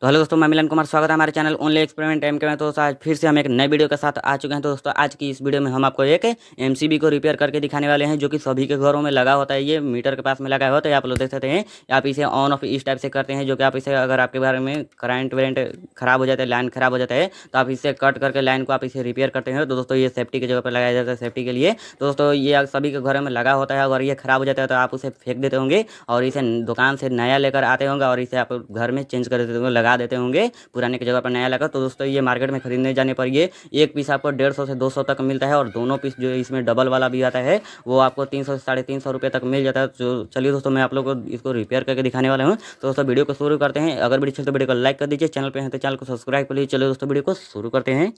तो हेलो दोस्तों मैं मिलन कुमार स्वागत है हमारे चैनल ओनली एक्सपेरिमेंट एम के में तो दोस्तों आज फिर से हम एक नए वीडियो के साथ आ चुके हैं तो दोस्तों आज की इस वीडियो में हम आपको एक एमसीबी को रिपेयर करके दिखाने वाले हैं जो कि सभी के घरों में लगा होता है ये मीटर के पास में लगा होता है आप लोग देख सकते हैं आप इसे ऑन ऑफ इस टाइप से करते हैं जो कि आप इसे अगर आपके घर में करंट वरेंट खराब हो जाता है लाइन खराब हो जाता है तो आप इसे कट करके लाइन को आप इसे रिपेयर करते हैं तो दोस्तों ये सेफ्टी की जगह पर लगाया जाता है सेफ्टी के लिए तो दोस्तों ये सभी के घरों में लगा होता है अगर ये खराब हो जाता है तो आप उसे फेंक देते होंगे और इसे दुकान से नया लेकर आते होंगे और इसे आप घर में चेंज कर देते होंगे लगा लगा देते होंगे पुराने की जगह पर नया लगा तो दोस्तों ये मार्केट में खरीदने जाने पर ये एक पीस आपको डेढ़ सौ से दो सौ तक मिलता है और दोनों पीस जो इसमें डबल वाला भी आता है वो आपको तीन सौ से साढ़े तीन सौ रुपये तक मिल जाता है तो चलिए दोस्तों मैं आप लोग को इसको रिपेयर करके दिखाने वाला हूँ तो दोस्तों वीडियो को शुरू करते हैं अगर वीडियो चलते तो वीडियो को लाइक कर दीजिए चैनल पर हैं तो चैनल को सब्सक्राइब कर लीजिए चलिए दोस्तों वीडियो को शुरू करते हैं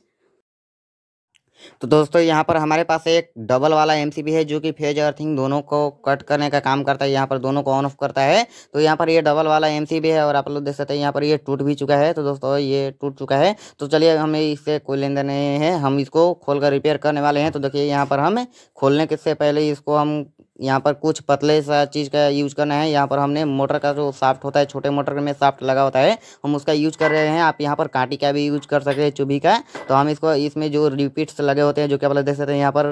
तो दोस्तों यहाँ पर हमारे पास एक डबल वाला एम है जो कि फेज अर्थिंग दोनों को कट करने का काम करता है यहाँ पर दोनों को ऑन ऑफ करता है तो यहाँ पर ये डबल वाला एम है और आप लोग देख सकते हैं यहाँ पर ये टूट भी चुका है तो दोस्तों ये टूट चुका है तो चलिए हमें इससे कोई लेन देन नहीं है हम इसको खोल रिपेयर करने वाले हैं तो देखिए यहाँ पर हम खोलने के से पहले इसको हम यहाँ पर कुछ पतले सा चीज़ का यूज करना है यहाँ पर हमने मोटर का जो साफ्ट होता है छोटे मोटर में साफ्ट लगा होता है हम उसका यूज कर रहे हैं आप यहाँ पर कांटी का भी यूज कर सकते हैं चुभी का तो हम इसको इसमें जो रिपीट्स लगे होते हैं जो क्या बोला देख सकते हैं यहाँ पर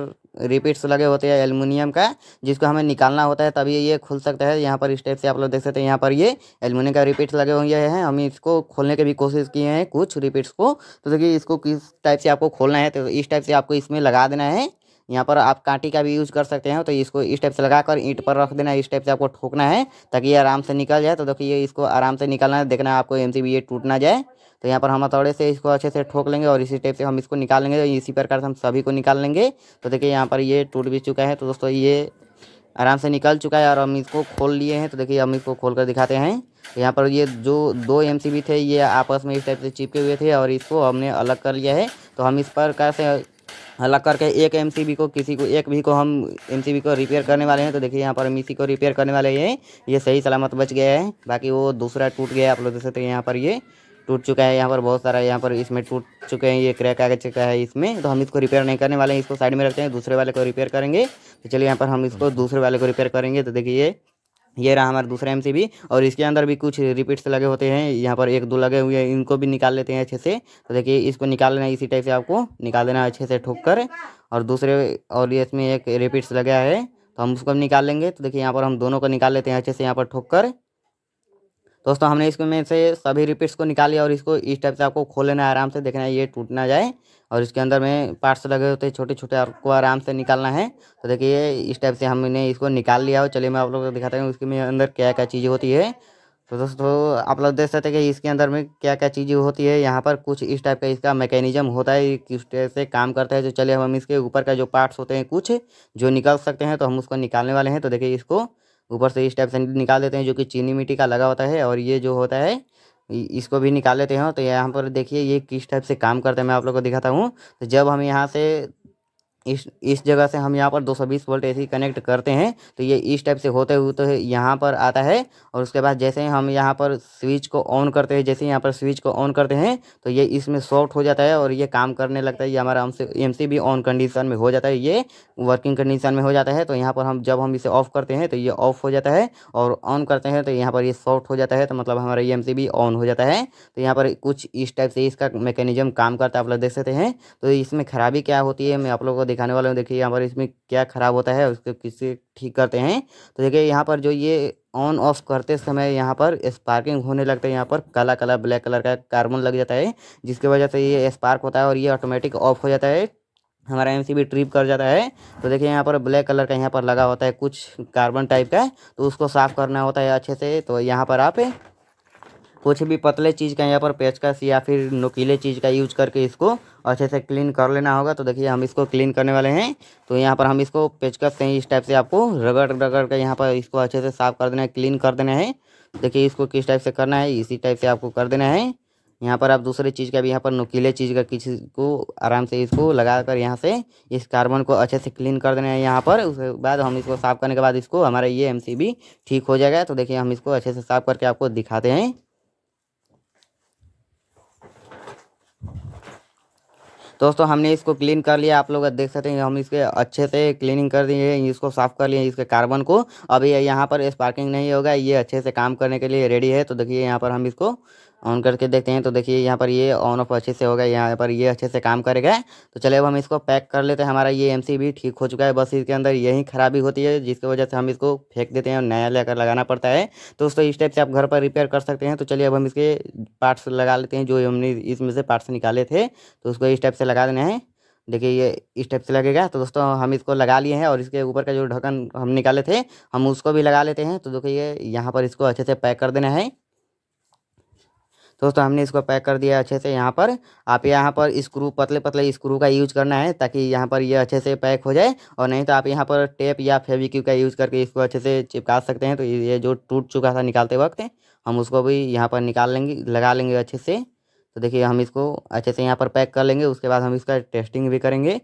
रिपीट्स लगे होते हैं एलमिनियम का जिसको हमें निकालना होता है तभी ये खुल सकता है यहाँ पर इस टाइप से आप लोग देख सकते हैं यहाँ पर ये एलमिनियम का रिपीट्स लगे हुए हैं हम इसको खोलने की भी कोशिश किए हैं कुछ रिपीट्स को तो देखिए इसको किस टाइप से आपको खोलना है तो इस टाइप से आपको इसमें लगा देना है यहाँ पर आप कांटी का भी यूज़ कर सकते हैं तो इसको इस टाइप से लगाकर ईंट पर रख देना इस टाइप से आपको ठोकना है ताकि ये आराम से निकल जाए तो देखिए इसको आराम से निकालना है देखना आपको एम ये टूट ना जाए तो यहाँ पर हम हथौड़े से इसको अच्छे से ठोक लेंगे और इसी टाइप से हम इसको निकाल लेंगे तो इसी प्रकार से हम सभी को निकाल लेंगे तो देखिए यहाँ पर ये टूट भी चुका है तो दोस्तों ये आराम से निकल चुका है और हम इसको खोल लिए हैं तो देखिए हम इसको खोल कर दिखाते हैं यहाँ पर ये जो दो एम थे ये आपस में इस टाइप से चिपके हुए थे और इसको हमने अलग कर लिया है तो हम इस प्रकार से हल्ला करके एक एम को किसी को एक भी को हम एम को रिपेयर करने वाले हैं तो देखिए यहाँ पर इसी को रिपेयर करने वाले हैं ये सही सलामत बच गया है बाकी वो दूसरा टूट गया आप लोग देख सकते हैं यहाँ पर ये टूट चुका है यहाँ पर बहुत सारा यहाँ पर इसमें टूट चुके हैं ये क्रैक आ चुका है इसमें तो हम इसको रिपेयर नहीं करने वाले हैं इसको साइड में रखते हैं दूसरे वाले को रिपेयर करेंगे तो चलिए यहाँ पर हम इसको दूसरे वाले को रिपेयर करेंगे तो देखिए ये रहा हमारा दूसरा एम भी और इसके अंदर भी कुछ रिपीट्स लगे होते हैं यहाँ पर एक दो लगे हुए हैं इनको भी निकाल लेते हैं अच्छे से तो देखिए इसको निकाल लेना इसी टाइप से आपको निकाल देना अच्छे से ठोक कर और दूसरे और ये इसमें एक रिपीट्स लगा है तो हम उसको निकाल लेंगे तो देखिए यहाँ पर हम दोनों को निकाल लेते हैं अच्छे से यहाँ पर ठोक कर दोस्तों हमने इसमें से सभी रिपीट्स को निकाल लिया और इसको इस टाइप से आपको खोल लेना है आराम से देखना है ये टूट ना जाए और इसके अंदर में पार्ट्स लगे होते हैं छोटे छोटे आपको आराम से निकालना है तो देखिए इस टाइप से हमने इसको निकाल लिया और चलिए मैं आप लोग को दिखाता हूँ इसके अंदर क्या क्या चीज़ें होती है तो दोस्तों आप लोग देख सकते हैं कि इसके अंदर में क्या क्या चीज़ें होती है यहाँ पर कुछ इस टाइप का इसका मैकेनिज्म होता है किस टाइप से काम करता है तो चलिए हम इसके ऊपर का जो पार्ट्स होते हैं कुछ जो निकल सकते हैं तो हम उसको निकालने वाले हैं तो देखिए इसको ऊपर से इस टाइप से निकाल देते हैं जो कि चीनी मिट्टी का लगा होता है और ये जो होता है इसको भी निकाल लेते हैं तो यहाँ पर देखिए ये किस टाइप से काम करते हैं मैं आप लोग को दिखाता हूँ तो जब हम यहाँ से इस इस जगह से हम यहाँ पर 220 वोल्ट एसी कनेक्ट करते हैं तो ये इस टाइप से होते हुए तो यहाँ पर आता है और उसके बाद जैसे हम यहाँ पर स्विच को ऑन करते हैं जैसे यहाँ पर स्विच को ऑन करते हैं तो ये इसमें सॉफ्ट हो जाता है और ये काम करने लगता है ये हमारा एम सी भी ऑन कंडीशन में हो जाता है ये वर्किंग कंडीशन में हो जाता है तो यहाँ पर हम जब हम इसे ऑफ करते हैं तो ये ऑफ हो जाता है और ऑन करते हैं तो यहाँ पर ये सॉफ्ट हो जाता है तो मतलब हमारा ये एम सी भी ऑन हो जाता है तो यहाँ पर कुछ इस टाइप से इसका मैकेनिज्म काम करता है आप लोग देख सकते हैं तो इसमें खराबी क्या होती है मैं आप लोग को दिखाने वाले हूँ देखिए यहाँ पर इसमें क्या ख़राब होता है उसको किससे ठीक करते हैं तो देखिए यहाँ पर जो ये ऑन ऑफ करते समय यहाँ पर स्पार्किंग होने लगता है यहाँ पर काला काला ब्लैक कलर का कार्बन लग जाता है जिसकी वजह से ये स्पार्क होता है और ये ऑटोमेटिक ऑफ हो जाता है हमारा एम ट्रिप कर जाता है तो देखिए यहाँ पर ब्लैक कलर का यहाँ पर लगा होता है कुछ कार्बन टाइप का तो उसको साफ़ करना होता है अच्छे से तो यहाँ पर आप कुछ भी पतले चीज़ का यहाँ पर पेचकस या फिर नुकीले चीज़ का यूज करके इसको अच्छे से क्लीन कर लेना होगा तो देखिए हम इसको क्लीन करने वाले हैं तो यहाँ पर हम इसको पेचकस से इस टाइप से आपको रगड़ रगड़ कर यहाँ पर इसको अच्छे से साफ कर देना है क्लीन कर देना है देखिए इसको किस टाइप से करना है इसी टाइप से आपको कर देना है यहाँ पर आप दूसरे चीज़ का भी यहाँ पर नुकीले चीज़ का किसी को आराम से इसको लगा कर यहाँ से इस कार्बन को अच्छे से क्लीन कर देना है यहाँ पर उसके बाद हम इसको साफ़ करने के बाद इसको हमारा ये एमसीबी ठीक हो जाएगा तो देखिए हम इसको अच्छे से साफ़ करके आपको दिखाते हैं दोस्तों हमने इसको क्लीन कर लिया आप लोग देख सकते हैं हम इसके अच्छे से क्लीनिंग कर दिए इसको साफ कर लिए इसके कार्बन को अभी यहाँ पर स्पार्किंग नहीं होगा ये अच्छे से काम करने के लिए रेडी है तो देखिए यहाँ पर हम इसको ऑन करके देखते हैं तो देखिए यहाँ पर ये ऑन ऑफ अच्छे से हो गया यहाँ पर ये अच्छे से काम करेगा तो चले अब हम इसको पैक कर लेते हैं हमारा ये एम भी ठीक हो चुका है बस इसके अंदर यही खराबी होती है जिसकी वजह से हम इसको फेंक देते हैं और नया लेकर लगाना पड़ता है तो दोस्तों इस टाइप से आप घर पर रिपेयर कर सकते हैं तो चलिए अब हम इसके पार्ट्स लगा लेते हैं जो हमने इसमें से पार्ट्स निकाले थे तो उसको इस टाइप से लगा देना है देखिए ये इस टाइप से लगेगा तो दोस्तों हम इसको लगा लिए हैं और इसके ऊपर का जो ढक्कन हम निकाले थे हम उसको भी लगा लेते हैं तो देखिए यहाँ पर इसको अच्छे से पैक कर देना है दोस्तों हमने इसको पैक कर दिया अच्छे से यहाँ पर आप यहाँ पर स्क्रू पतले पतले स्क्रू का यूज करना है ताकि यहाँ पर ये यह अच्छे से पैक हो जाए और नहीं तो आप यहाँ पर टेप या फेविक्यू का यूज करके इसको अच्छे से चिपका सकते हैं तो ये जो टूट चुका था निकालते वक्त हम उसको भी यहाँ पर निकाल लेंगे लगा लेंगे अच्छे से तो देखिए हम इसको अच्छे से यहाँ पर पैक कर लेंगे उसके बाद हम इसका टेस्टिंग भी करेंगे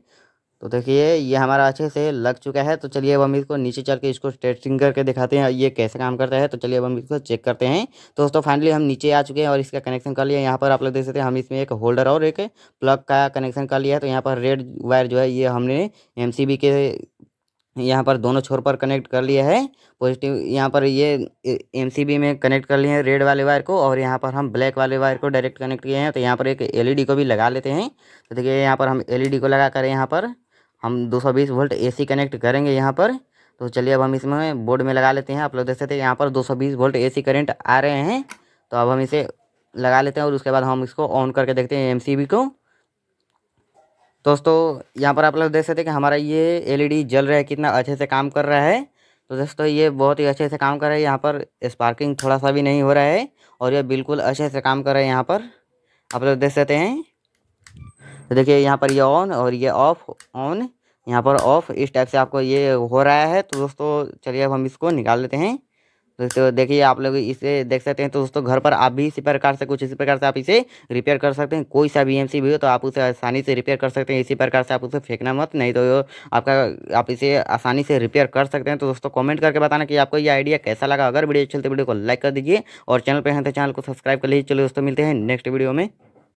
तो देखिए ये हमारा अच्छे से लग चुका है तो चलिए अब हम इसको नीचे चल के इसको टेस्टिंग करके दिखाते हैं ये कैसे काम करता है तो चलिए अब हम इसको चेक करते हैं तो दोस्तों फाइनली हम नीचे आ चुके हैं और इसका कनेक्शन कर लिया यहाँ पर आप लोग देख सकते हैं हम इसमें एक होल्डर और एक प्लग का कनेक्शन कर लिया है तो यहाँ पर रेड वायर जो है ये हमने एम के यहाँ पर दोनों छोर पर कनेक्ट कर लिया है पॉजिटिव यहाँ पर ये एम में कनेक्ट कर लिए हैं रेड वाले वायर को और यहाँ पर हम ब्लैक वाले वायर को डायरेक्ट कनेक्ट किए हैं तो यहाँ पर एक एलईडी e को भी लगा लेते हैं तो देखिए यहाँ पर हम एलईडी e को लगा करें यहाँ पर हम 220 वोल्ट एसी कनेक्ट करेंगे यहाँ पर तो चलिए अब हम इसमें बोर्ड में लगा लेते हैं आप लोग देख सकते हैं यहाँ पर 220 वोल्ट एसी करंट आ रहे हैं तो अब हम इसे लगा लेते हैं और उसके बाद हम इसको ऑन करके देखते हैं एमसीबी को दोस्तों यहाँ पर आप लोग देख सकते हैं कि हमारा ये डी e जल रहा है कितना अच्छे से काम कर रहा है तो दोस्तों ये बहुत ही अच्छे से काम कर रहा है यहाँ पर स्पार्किंग थोड़ा सा भी नहीं हो रहा है और ये बिल्कुल अच्छे से काम कर रहा है यहाँ पर आप लोग देख सकते हैं तो देखिए यहाँ पर ये ऑन और ये ऑफ ऑन यहाँ पर ऑफ इस टाइप से आपको ये हो रहा है तो दोस्तों चलिए अब हम इसको निकाल लेते हैं दोस्तों देखिए आप लोग इसे देख सकते हैं तो दोस्तों घर पर आप भी इसी प्रकार से कुछ इसी प्रकार से आप इसे रिपेयर कर सकते हैं कोई सा बी भी हो तो आप उसे आसानी से रिपेयर कर सकते हैं इसी प्रकार से आप उसे फेंकना मत नहीं तो आपका आप इसे आसानी से रिपेयर कर सकते हैं तो दोस्तों कमेंट करके बताना कि आपको ये आइडिया कैसा लगा अगर वीडियो चलते तो वीडियो को लाइक कर दीजिए और चैनल पर हैं तो चैनल को सब्सक्राइब कर लीजिए चलो दोस्तों मिलते हैं नेक्स्ट वीडियो में